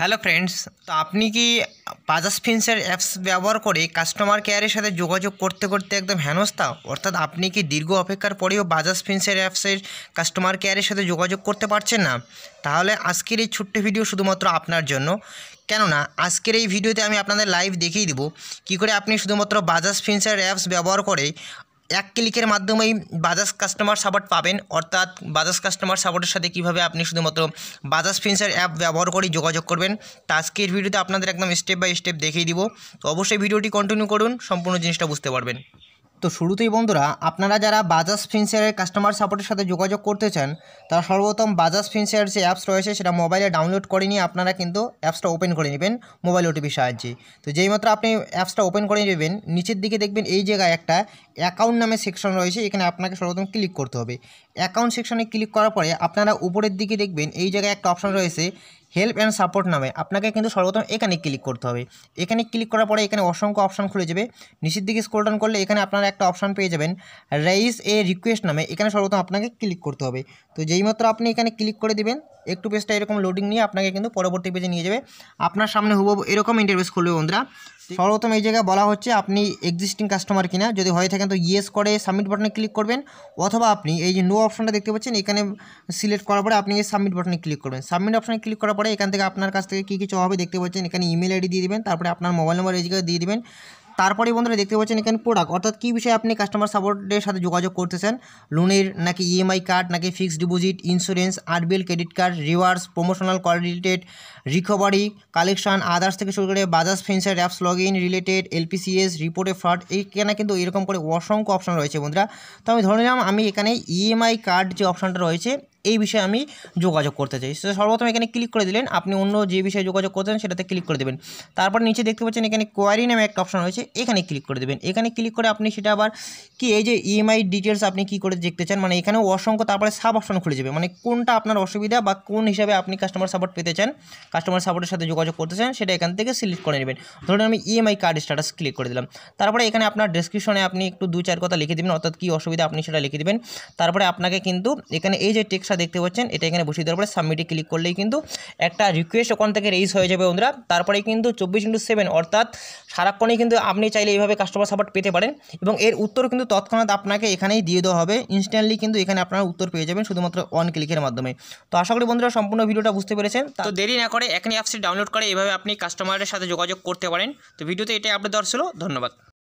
hello friends তো আপনি কি বাজাজ ফিন্সের অ্যাপস ব্যবহার করে কাস্টমার কেয়ারের সাথে যোগাযোগ করতে করতে একদম হেনস্থা অর্থাৎ আপনি কি দীর্ঘ অপেক্ষার পরেও বাজাজ ফিন্সের অ্যাপসের কাস্টমার কেয়ারের সাথে যোগাযোগ করতে পারছেন না তাহলে আজকের এই ছোট্ট ভিডিও শুধুমাত্র আপনার জন্য কেননা আজকের এই ভিডিওতে আমি আপনাদের লাইভ দেখিয়ে দিব কি করে আপনি শুধুমাত্র বাজাজ ফিন্সের অ্যাপস ব্যবহার করে এক ক্লিকের মাধ্যমেই বাজাজ কাস্টমার সাপোর্ট পাবেন অর্থাৎ বাজাজ কাস্টমার সাপোর্টের সাথে কিভাবে আপনি শুধুমাত্র বাজাজ ফিন্সার অ্যাপ ব্যবহার করে যোগাযোগ করবেন তা ভিডিওতে আপনাদের একদম স্টেপ বাই স্টেপ দেখিয়ে দিব তো অবশ্যই ভিডিওটি কন্টিনিউ করুন সম্পূর্ণ জিনিসটা বুঝতে পারবেন তো শুরুতেই বন্ধুরা আপনারা যারা বাজাজ ফিনশেয়ারের কাস্টমার সাপোর্টের সাথে যোগাযোগ করতে চান তারা সর্বপ্রথম বাজাজ ফিনশেয়ার যে অ্যাপস রয়েছে সেটা মোবাইলে ডাউনলোড করে নিয়ে আপনারা কিন্তু অ্যাপসটা ওপেন করে নেবেন মোবাইল ওটিপির সাহায্যে তো যেইমাত্র আপনি অ্যাপসটা ওপেন করে নেবেন নিচের দিকে দেখবেন এই জায়গায় একটা অ্যাকাউন্ট নামে সেকশন রয়েছে এখানে আপনাকে সর্বপ্রথম ক্লিক করতে হবে অ্যাকাউন্ট সেকশনে ক্লিক করার পরে আপনারা উপরের দিকে দেখবেন এই জায়গায় একটা অপশন রয়েছে হেল্প অ্যান্ড সাপোর্ট নামে আপনাকে কিন্তু সর্বপ্রথম এখানে ক্লিক করতে হবে এখানে ক্লিক করার পরে এখানে অসংখ্য অপশান খুলে যাবে নিচের দিকে স্ক্রোলডাউন করলে এখানে আপনারা একটা অপশান পেয়ে যাবেন রাইস এ রিকোয়েস্ট নামে এখানে সর্বপ্রথম আপনাকে ক্লিক করতে হবে তো যেইমাত্র আপনি এখানে ক্লিক করে দেবেন একটু পেজটা এরকম লোডিং নিয়ে আপনাকে কিন্তু পরবর্তী পেজে নিয়ে যাবে আপনার সামনে হুব এরকম ইন্টারভিউস খুলবে বন্ধুরা সর্বপ্রথম এই জায়গায় বলা হচ্ছে আপনি এক্সিস্টিং কাস্টমার কিনা যদি হয়ে থাকেন তো ইয়েস করে সাবমিট বাটনে ক্লিক করবেন অথবা আপনি এই যে নো অপশনটা দেখতে পাচ্ছেন এখানে সিলেক্ট করার পরে আপনি এই সাবমিট বাটনে ক্লিক করবেন সাবমিট অপশানে ক্লিক করার পরে এখান থেকে আপনার কাছ থেকে কী কী হবে দেখতে পাচ্ছেন এখানে ইমেল আইডি দিয়ে দেবেন তারপরে আপনার মোবাইল নম্বর এই জায়গায় দিয়ে দেবেন তারপরে বন্ধুরা দেখতে পাচ্ছেন এখানে প্রোডাক্ট অর্থাৎ কী বিষয়ে আপনি কাস্টমার সাপোর্টের সাথে যোগাযোগ করতেছেন লোনের নাকি ইএমআই কার্ড নাকি fixed deposit insurance RBL credit card rewards promotional call related recovery collection others থেকে শুরু করে Bajaj Finserv apps log in related LPCS রিপোর্টে ফ্রড এইখানে কিন্তু এরকম করে অসংখ্য অপশন রয়েছে বন্ধুরা তো আমি ধরে নিলাম আমি এখানে ইএমআই কার্ড যে অপশানটা রয়েছে এই বিষয়ে আমি যোগাযোগ করতে চাই তো সর্বপ্রথম এখানে ক্লিক করে দিলেন আপনি অন্য যে বিষয়ে যোগাযোগ করতে চান সেটাতে ক্লিক করে দেবেন তারপর নিচে দেখতে পাচ্ছেন এখানে কোয়ারি নামে একটা অপশন রয়েছে এখানে ক্লিক করে দেবেন এখানে ক্লিক করে আপনি সেটা আবার কি এই যে ইএমআই ডিটেলস আপনি কি করে দেখতে চান মানে এখানেও অসংখ্য তারপরে সাব অপশন খুলে যাবে মানে কোনটা আপনার অসুবিধা বা কোন হিসাবে আপনি কাস্টমার সাপোর্ট পেতে চান কাস্টমার সাপোর্টের সাথে যোগাযোগ করতে চান সেটা এখান থেকে সিলেক্ট করে নেবেন ধরুন আমি ইএমআই কার্ড স্ট্যাটাস ক্লিক করে দিলাম তারপরে এখানে আপনার ডেসক্রিপশনে আপনি একটু দু চার কথা লিখে দেবেন অর্থাৎ কী অসুবিধা আপনি সেটা লিখে দেবেন তারপরে আপনাকে কিন্তু এখানে এই যে টেক্সটা দেখতে পাচ্ছেন এটা এখানে বসিয়ে দেওয়ার পরে সাবমিটে ক্লিক করলেই কিন্তু একটা রিকোয়েস্ট ওখান থেকে রেজ হয়ে যাবে বন্ধুরা তারপরে কিন্তু চব্বিশ ইন্টু সেভেন অর্থাৎ সারাক্ষণই কিন্তু আপনি চাইলে এইভাবে কাস্টমার সাপোর্ট পেতে পারেন এবং এর উত্তর কিন্তু তৎক্ষণাৎ আপনাকে এখানেই দিয়ে দেওয়া হবে ইনস্ট্যান্টলি কিন্তু এখানে আপনারা উত্তর পেয়ে যাবেন শুধুমাত্র অন ক্লিকের মাধ্যমে তো আশা করি বন্ধুরা সম্পূর্ণ ভিডিওটা বুঝতে পেরেছেন তো দেরি না করে এখানে অ্যাপসটি ডাউনলোড করে এভাবে আপনি কাস্টমারের সাথে যোগাযোগ করতে পারেন তো ভিডিওতে এটাই আপডেট দর্শক ধন্যবাদ